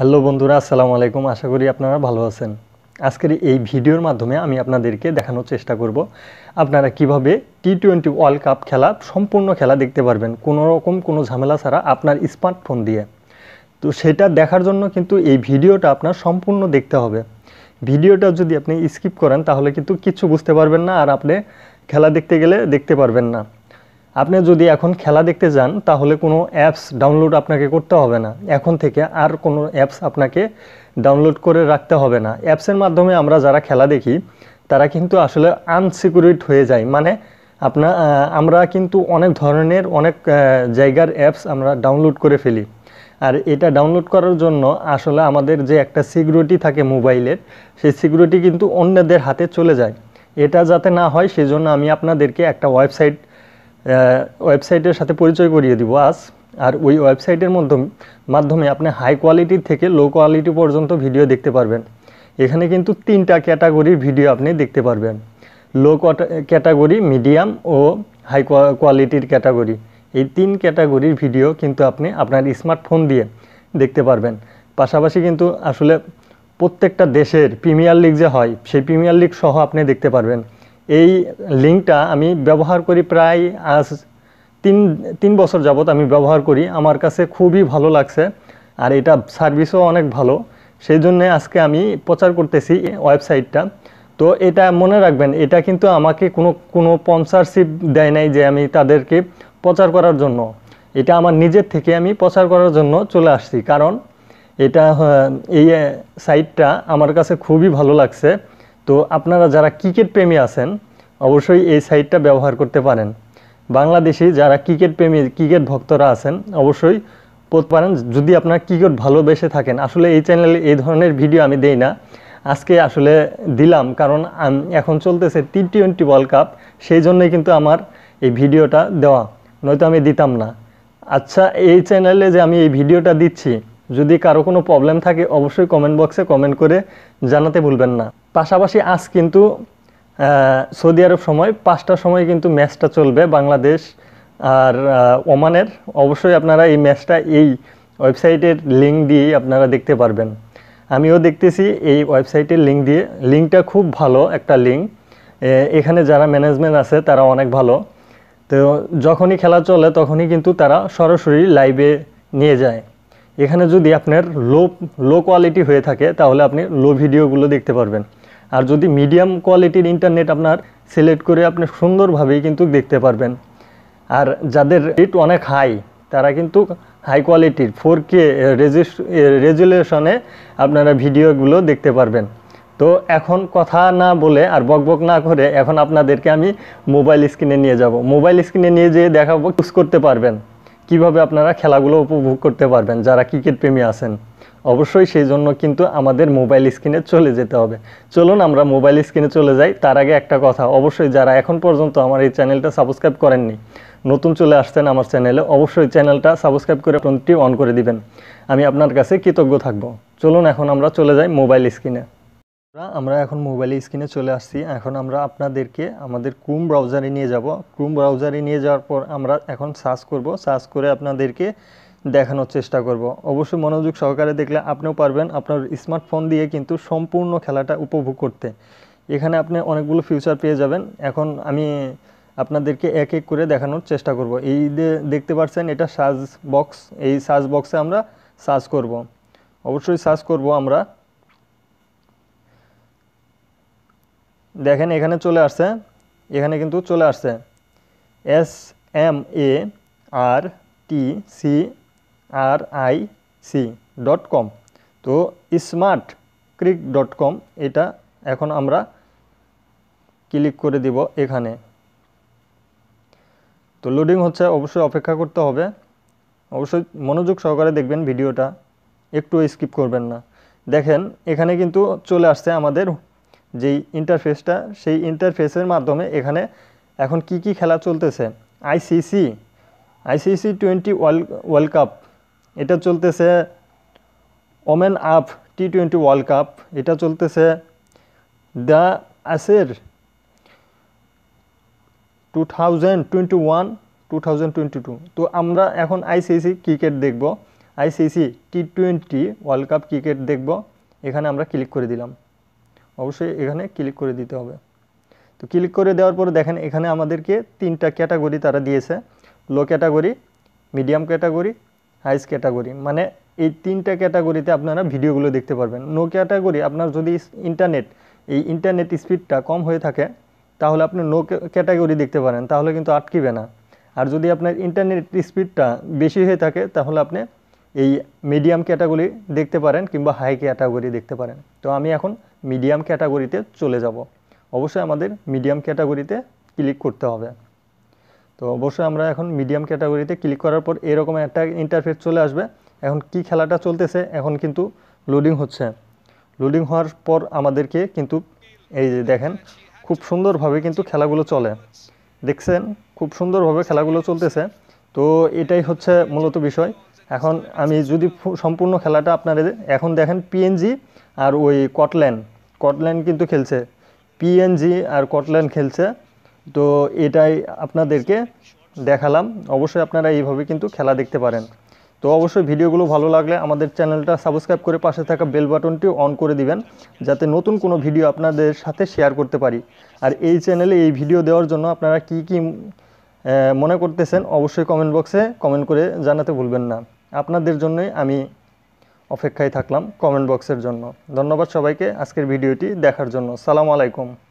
hello বন্ধুরা আসসালামু আলাইকুম আশা করি আপনারা ভালো আছেন আজকের এই ভিডিওর মাধ্যমে আমি আপনাদেরকে দেখানোর চেষ্টা করব আপনারা কিভাবে টি টোয়েন্টি ওয়ার্ল্ড কাপ খেলা সম্পূর্ণ খেলা দেখতে পারবেন কোনো রকম কোনো ঝামেলা ছাড়া আপনার স্মার্টফোন দিয়ে তো সেটা দেখার জন্য কিন্তু এই ভিডিওটা আপনার সম্পূর্ণ দেখতে হবে ভিডিওটা যদি আপনি স্কিপ করেন তাহলে কিন্তু কিছু বুঝতে পারবেন না আর আপনি খেলা দেখতে গেলে দেখতে পারবেন না আপনি যদি এখন খেলা দেখতে যান তাহলে কোনো অ্যাপস ডাউনলোড আপনাকে করতে হবে না এখন থেকে আর কোনো অ্যাপস আপনাকে ডাউনলোড করে রাখতে হবে না অ্যাপসের মাধ্যমে আমরা যারা খেলা দেখি তারা কিন্তু আসলে আনসিকিউরিড হয়ে যায় মানে আপনা আমরা কিন্তু অনেক ধরনের অনেক জায়গার অ্যাপস আমরা ডাউনলোড করে ফেলি আর এটা ডাউনলোড করার জন্য আসলে আমাদের যে একটা সিকিউরিটি থাকে মোবাইলের সেই সিকিউরিটি কিন্তু অন্যদের হাতে চলে যায় এটা যাতে না হয় সেজন্য আমি আপনাদেরকে একটা ওয়েবসাইট ওয়েবসাইটের সাথে পরিচয় করিয়ে দিব আজ আর ওই ওয়েবসাইটের মাধ্যমে মাধ্যমে আপনি হাই কোয়ালিটি থেকে লো কোয়ালিটি পর্যন্ত ভিডিও দেখতে পারবেন এখানে কিন্তু তিনটা ক্যাটাগরির ভিডিও আপনি দেখতে পারবেন লো ক্যাটাগরি মিডিয়াম ও হাই কোয়ালিটির ক্যাটাগরি এই তিন ক্যাটাগরির ভিডিও কিন্তু আপনি আপনার স্মার্টফোন দিয়ে দেখতে পারবেন পাশাপাশি কিন্তু আসলে প্রত্যেকটা দেশের প্রিমিয়ার লিগ যে হয় সেই প্রিমিয়ার লিগ সহ আপনি দেখতে পারবেন এই লিঙ্কটা আমি ব্যবহার করি প্রায় আজ তিন তিন বছর যাবৎ আমি ব্যবহার করি আমার কাছে খুবই ভালো লাগছে আর এটা সার্ভিসও অনেক ভালো সেই জন্য আজকে আমি প্রচার করতেছি ওয়েবসাইটটা তো এটা মনে রাখবেন এটা কিন্তু আমাকে কোনো কোনো স্পন্সারশিপ দেয় নাই যে আমি তাদেরকে প্রচার করার জন্য এটা আমার নিজের থেকে আমি প্রচার করার জন্য চলে আসছি কারণ এটা হ্যাঁ, এই সাইটটা আমার কাছে খুবই ভালো লাগছে তো আপনারা যারা ক্রিকেট প্রেমী আছেন অবশ্যই এই সাইটটা ব্যবহার করতে পারেন বাংলাদেশি যারা ক্রিকেট প্রেমী ক্রিকেট ভক্তরা আছেন অবশ্যই পড়তে পারেন যদি আপনারা ক্রিকেট ভালোবেসে থাকেন আসলে এই চ্যানেলে এই ধরনের ভিডিও আমি দেই না আজকে আসলে দিলাম কারণ এখন চলতেছে টি টোয়েন্টি ওয়ার্ল্ড কাপ সেই জন্যই কিন্তু আমার এই ভিডিওটা দেওয়া নয়তো আমি দিতাম না আচ্ছা এই চ্যানেলে যে আমি এই ভিডিওটা দিচ্ছি যদি কারো কোনো প্রবলেম থাকে অবশ্যই কমেন্ট বক্সে কমেন্ট করে জানাতে ভুলবেন না পাশাপাশি আজ কিন্তু সৌদি আরব সময় পাঁচটার সময় কিন্তু ম্যাচটা চলবে বাংলাদেশ আর ওমানের অবশ্যই আপনারা এই ম্যাচটা এই ওয়েবসাইটের লিঙ্ক দিয়েই আপনারা দেখতে পারবেন আমিও দেখতেছি এই ওয়েবসাইটের লিঙ্ক দিয়ে লিঙ্কটা খুব ভালো একটা লিঙ্ক এখানে যারা ম্যানেজমেন্ট আছে তারা অনেক ভালো তো যখনই খেলা চলে তখনই কিন্তু তারা সরাসরি লাইভে নিয়ে যায় এখানে যদি আপনার লো লো কোয়ালিটি হয়ে থাকে তাহলে আপনি লো ভিডিওগুলো দেখতে পারবেন আর যদি মিডিয়াম কোয়ালিটির ইন্টারনেট আপনার সিলেক্ট করে আপনি সুন্দরভাবেই কিন্তু দেখতে পারবেন আর যাদের রেট অনেক হাই তারা কিন্তু হাই কোয়ালিটির ফোর কে রেজুলেশনে আপনারা ভিডিওগুলো দেখতে পারবেন তো এখন কথা না বলে আর বকবক না করে এখন আপনাদেরকে আমি মোবাইল স্ক্রিনে নিয়ে যাব মোবাইল স্ক্রিনে নিয়ে যেয়ে দেখাবো ইউজ করতে পারবেন কিভাবে আপনারা খেলাগুলো উপভোগ করতে পারবেন যারা ক্রিকেট প্রেমী আছেন অবশ্যই সেই জন্য কিন্তু আমাদের মোবাইল স্ক্রিনে চলে যেতে হবে চলুন আমরা মোবাইল স্ক্রিনে চলে যাই তার আগে একটা কথা অবশ্যই যারা এখন পর্যন্ত আমার এই চ্যানেলটা সাবস্ক্রাইব করেননি নতুন চলে আসছেন আমার চ্যানেলে অবশ্যই চ্যানেলটা সাবস্ক্রাইব করে ফোনটি অন করে দিবেন আমি আপনার কাছে কৃতজ্ঞ থাকব চলুন এখন আমরা চলে যাই মোবাইল স্ক্রিনে আমরা এখন মোবাইলে স্ক্রিনে চলে আসছি এখন আমরা আপনাদেরকে আমাদের ক্রুম ব্রাউজারে নিয়ে যাব ক্রুম ব্রাউজারে নিয়ে যাওয়ার পর আমরা এখন সার্চ করব সার্চ করে আপনাদেরকে দেখানোর চেষ্টা করব অবশ্যই মনোযোগ সহকারে দেখলে আপনিও পারবেন আপনার স্মার্টফোন দিয়ে কিন্তু সম্পূর্ণ খেলাটা উপভোগ করতে এখানে আপনি অনেকগুলো ফিউচার পেয়ে যাবেন এখন আমি আপনাদেরকে এক এক করে দেখানোর চেষ্টা করব এই দেখতে পাচ্ছেন এটা সার্চ বক্স এই সার্চ বক্সে আমরা সার্চ করব অবশ্যই সার্চ করব আমরা দেখেন এখানে চলে আসছে এখানে কিন্তু চলে আসছে S M A R T C R I C dot com তো স্মার্ট ক্রিক ডট কম এটা এখন আমরা ক্লিক করে দিব এখানে তো লোডিং হচ্ছে অবশ্যই অপেক্ষা করতে হবে অবশ্যই মনোযোগ সহকারে দেখবেন ভিডিওটা একটু স্কিপ করবেন না দেখেন এখানে কিন্তু চলে আসছে আমাদের যেই ইন্টারফেসটা সেই ইন্টারফেসের মাধ্যমে এখানে এখন কি কি খেলা চলতেছে ICC ICC twenty world world cup এটা চলতেছে women of T twenty world cup এটা চলতেছে দ্য আসের two thousand twenty one two thousand twenty two তো আমরা এখন আইসিসি ক্রিকেট দেখব ICC T twenty world cup cricket দেখব এখানে আমরা ক্লিক করে দিলাম অবশ্যই এখানে ক্লিক করে দিতে হবে তো ক্লিক করে দেওয়ার পর দেখেন এখানে আমাদেরকে তিনটা ক্যাটাগরি তারা দিয়েছে low category medium category highs category মানে এই তিনটা ক্যাটাগরিতে আপনারা ভিডিওগুলো দেখতে পারবেন নো ক্যাটাগরি আপনার যদি ইন্টারনেট এই ইন্টারনেট স্পিডটা কম হয়ে থাকে তাহলে আপনি নো ক্যাটাগরি দেখতে পারেন তাহলে কিন্তু আটকিবে না আর যদি আপনার ইন্টারনেট স্পিডটা বেশি হয়ে থাকে তাহলে আপনি এই মিডিয়াম ক্যাটাগরি দেখতে পারেন কিংবা হাই ক্যাটাগরি দেখতে পারেন তো আমি এখন মিডিয়াম ক্যাটাগরিতে চলে যাব অবশ্যই আমাদের মিডিয়াম ক্যাটাগরিতে ক্লিক করতে হবে তো অবশ্যই আমরা এখন মিডিয়াম ক্যাটাগরিতে ক্লিক করার পর এরকম একটা ইন্টারফেস চলে আসবে এখন কি খেলাটা চলতেছে এখন কিন্তু লোডিং হচ্ছে লোডিং হওয়ার পর আমাদেরকে কিন্তু এই যে দেখেন খুব সুন্দরভাবে কিন্তু খেলাগুলো চলে দেখছেন খুব সুন্দরভাবে খেলাগুলো চলতেছে তো এটাই হচ্ছে মূলত বিষয় এখন আমি যদি সম্পূর্ণ খেলাটা আপনারা এখন দেখেন পিএনজি আর ওই কটল্যান্ড কটল্যান্ড কিন্তু খেলছে পিএনজি আর কটল্যান্ড খেলছে তো এটাই আপনাদেরকে দেখালাম অবশ্যই আপনারা এইভাবে কিন্তু খেলা দেখতে পারেন তো অবশ্যই ভিডিওগুলো ভালো লাগলে আমাদের চ্যানেলটা সাবস্ক্রাইব করে পাশে থাকা বেল বাটনটি অন করে দিবেন যাতে নতুন কোনো ভিডিও আপনাদের সাথে শেয়ার করতে পারি আর এই চ্যানেলে এই ভিডিও দেওয়ার জন্য আপনারা কি কি মনে করতেছেন অবশ্যই কমেন্ট বক্সে কমেন্ট করে জানাতে ভুলবেন না আপনাদের জন্যই আমি অপেক্ষায় থাকলাম কমেন্ট বক্সের জন্য ধন্যবাদ সবাইকে আজকের ভিডিওটি দেখার জন্য সালাম আলাইকুম